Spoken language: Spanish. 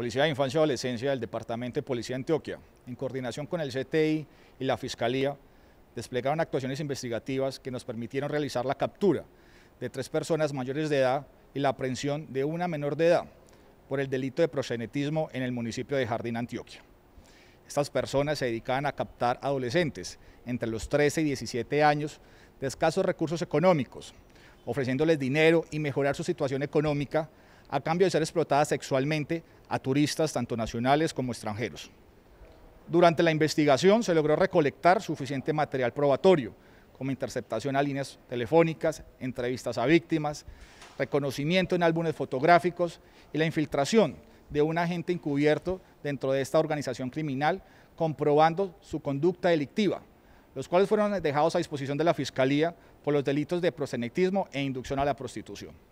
Policía de Infancia y Adolescencia del Departamento de Policía de Antioquia, en coordinación con el CTI y la Fiscalía, desplegaron actuaciones investigativas que nos permitieron realizar la captura de tres personas mayores de edad y la aprehensión de una menor de edad por el delito de prosenetismo en el municipio de Jardín, Antioquia. Estas personas se dedicaban a captar adolescentes entre los 13 y 17 años de escasos recursos económicos, ofreciéndoles dinero y mejorar su situación económica a cambio de ser explotadas sexualmente a turistas tanto nacionales como extranjeros. Durante la investigación se logró recolectar suficiente material probatorio, como interceptación a líneas telefónicas, entrevistas a víctimas, reconocimiento en álbumes fotográficos y la infiltración de un agente encubierto dentro de esta organización criminal, comprobando su conducta delictiva, los cuales fueron dejados a disposición de la Fiscalía por los delitos de prosenectismo e inducción a la prostitución.